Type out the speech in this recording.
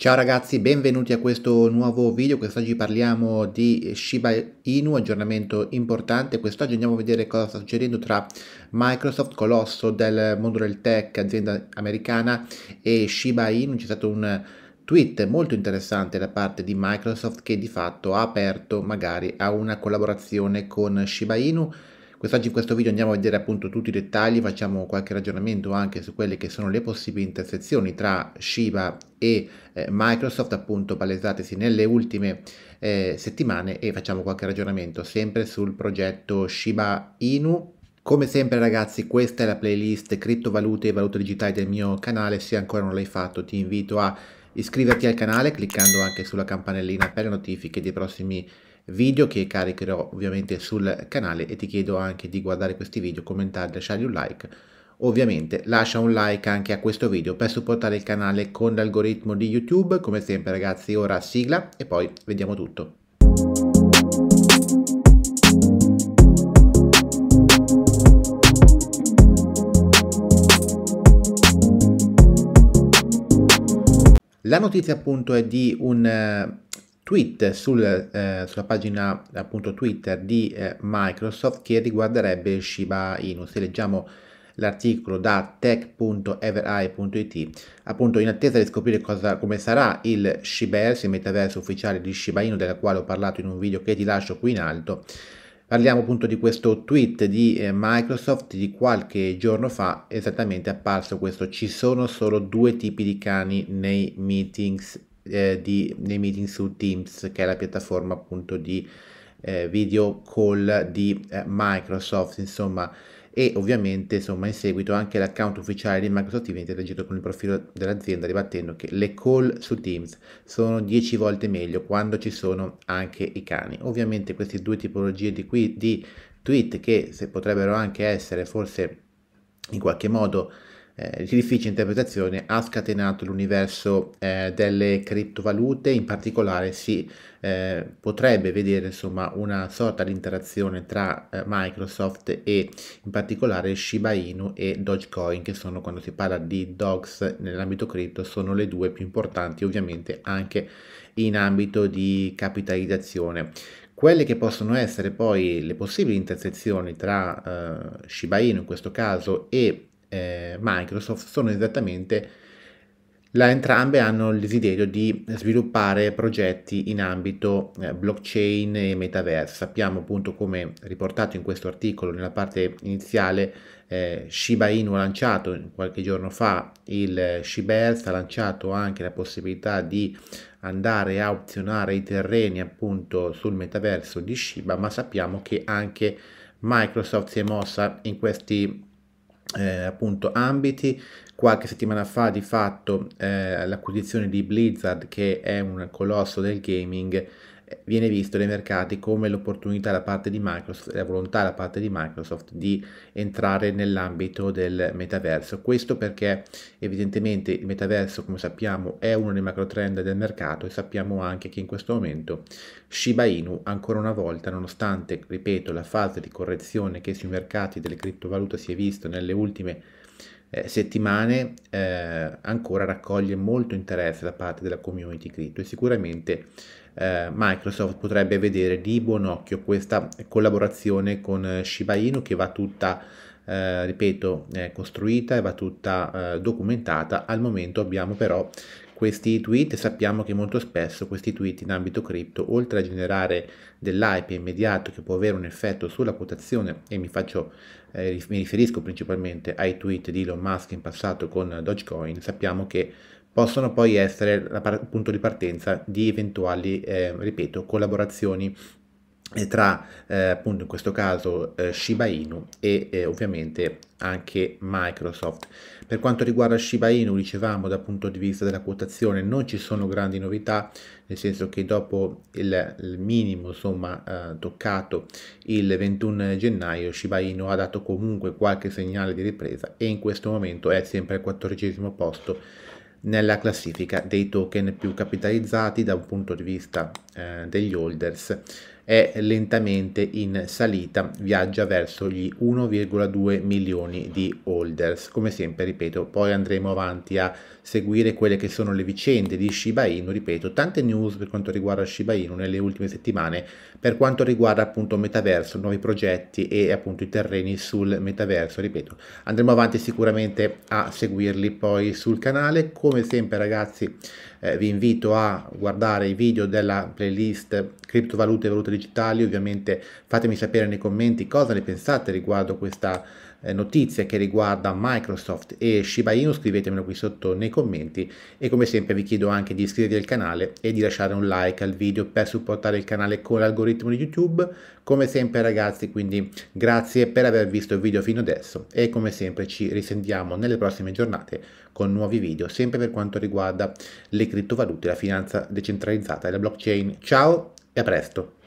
Ciao ragazzi, benvenuti a questo nuovo video. Quest'oggi parliamo di Shiba Inu, aggiornamento importante. Quest'oggi andiamo a vedere cosa sta succedendo tra Microsoft, colosso del mondo del tech, azienda americana, e Shiba Inu. C'è stato un tweet molto interessante da parte di Microsoft che di fatto ha aperto magari a una collaborazione con Shiba Inu Quest'oggi in questo video andiamo a vedere appunto tutti i dettagli, facciamo qualche ragionamento anche su quelle che sono le possibili intersezioni tra Shiba e eh, Microsoft appunto palesatesi nelle ultime eh, settimane e facciamo qualche ragionamento sempre sul progetto Shiba Inu come sempre ragazzi questa è la playlist criptovalute e valute digitali del mio canale, se ancora non l'hai fatto ti invito a iscriverti al canale cliccando anche sulla campanellina per le notifiche dei prossimi video video che caricherò ovviamente sul canale e ti chiedo anche di guardare questi video, commentarli, lasciargli un like. Ovviamente lascia un like anche a questo video per supportare il canale con l'algoritmo di YouTube. Come sempre ragazzi ora sigla e poi vediamo tutto. La notizia appunto è di un eh, tweet sul, eh, sulla pagina appunto Twitter di eh, Microsoft che riguarderebbe Shiba Inu. Se leggiamo l'articolo da tech.everi.it, appunto in attesa di scoprire cosa, come sarà il Shibersi, il metaverso ufficiale di Shiba Inu, della quale ho parlato in un video che ti lascio qui in alto, Parliamo appunto di questo tweet di eh, Microsoft di qualche giorno fa, esattamente apparso questo, ci sono solo due tipi di cani nei meetings eh, di, nei meeting su Teams, che è la piattaforma appunto di eh, video call di eh, Microsoft, insomma, e ovviamente insomma in seguito anche l'account ufficiale di Microsoft Teams è interagito con il profilo dell'azienda ribattendo che le call su Teams sono 10 volte meglio quando ci sono anche i cani. Ovviamente queste due tipologie di, qui, di tweet che se potrebbero anche essere forse in qualche modo eh, di difficile interpretazione ha scatenato l'universo eh, delle criptovalute, in particolare si eh, potrebbe vedere insomma una sorta di interazione tra eh, Microsoft e in particolare Shiba Inu e Dogecoin che sono quando si parla di DOGS nell'ambito cripto sono le due più importanti ovviamente anche in ambito di capitalizzazione quelle che possono essere poi le possibili intersezioni tra eh, Shiba Inu in questo caso e eh, Microsoft sono esattamente la, entrambe hanno il desiderio di sviluppare progetti in ambito eh, blockchain e metaverse. Sappiamo appunto come riportato in questo articolo nella parte iniziale eh, Shiba Inu ha lanciato qualche giorno fa il eh, Shiberse, ha lanciato anche la possibilità di andare a opzionare i terreni appunto sul metaverso di Shiba, ma sappiamo che anche Microsoft si è mossa in questi eh, appunto ambiti. Qualche settimana fa di fatto eh, l'acquisizione di Blizzard, che è un colosso del gaming, viene visto nei mercati come l'opportunità da parte di Microsoft, la volontà da parte di Microsoft di entrare nell'ambito del metaverso. Questo perché evidentemente il metaverso, come sappiamo, è uno dei macro trend del mercato e sappiamo anche che in questo momento Shiba Inu ancora una volta, nonostante, ripeto, la fase di correzione che sui mercati delle criptovalute si è vista nelle ultime eh, settimane eh, ancora raccoglie molto interesse da parte della community cripto e sicuramente eh, Microsoft potrebbe vedere di buon occhio questa collaborazione con eh, Shiba Inu che va tutta eh, ripeto, eh, costruita e va tutta eh, documentata. Al momento abbiamo però questi tweet e sappiamo che molto spesso questi tweet in ambito cripto, oltre a generare dell'hype immediato che può avere un effetto sulla quotazione, e mi, faccio, eh, mi riferisco principalmente ai tweet di Elon Musk in passato con Dogecoin, sappiamo che possono poi essere il punto di partenza di eventuali, eh, ripeto, collaborazioni eh, tra eh, appunto in questo caso eh, Shiba Inu e eh, ovviamente anche Microsoft. Per quanto riguarda Shiba Inu, dicevamo dal punto di vista della quotazione non ci sono grandi novità, nel senso che dopo il, il minimo insomma eh, toccato il 21 gennaio Shiba Inu ha dato comunque qualche segnale di ripresa e in questo momento è sempre al 14 posto nella classifica dei token più capitalizzati da un punto di vista eh, degli holders è lentamente in salita, viaggia verso gli 1,2 milioni di holders. Come sempre, ripeto, poi andremo avanti a seguire quelle che sono le vicende di Shiba Inu, ripeto, tante news per quanto riguarda Shiba Inu nelle ultime settimane, per quanto riguarda appunto metaverso, nuovi progetti e appunto i terreni sul metaverso, ripeto, andremo avanti sicuramente a seguirli poi sul canale, come sempre ragazzi eh, vi invito a guardare i video della playlist criptovalute e valute digitali, ovviamente fatemi sapere nei commenti cosa ne pensate riguardo questa eh, notizie che riguarda Microsoft e Shiba Inu scrivetemelo qui sotto nei commenti e come sempre vi chiedo anche di iscrivervi al canale e di lasciare un like al video per supportare il canale con l'algoritmo di YouTube. Come sempre ragazzi quindi grazie per aver visto il video fino adesso e come sempre ci risentiamo nelle prossime giornate con nuovi video sempre per quanto riguarda le criptovalute, la finanza decentralizzata e la blockchain. Ciao e a presto!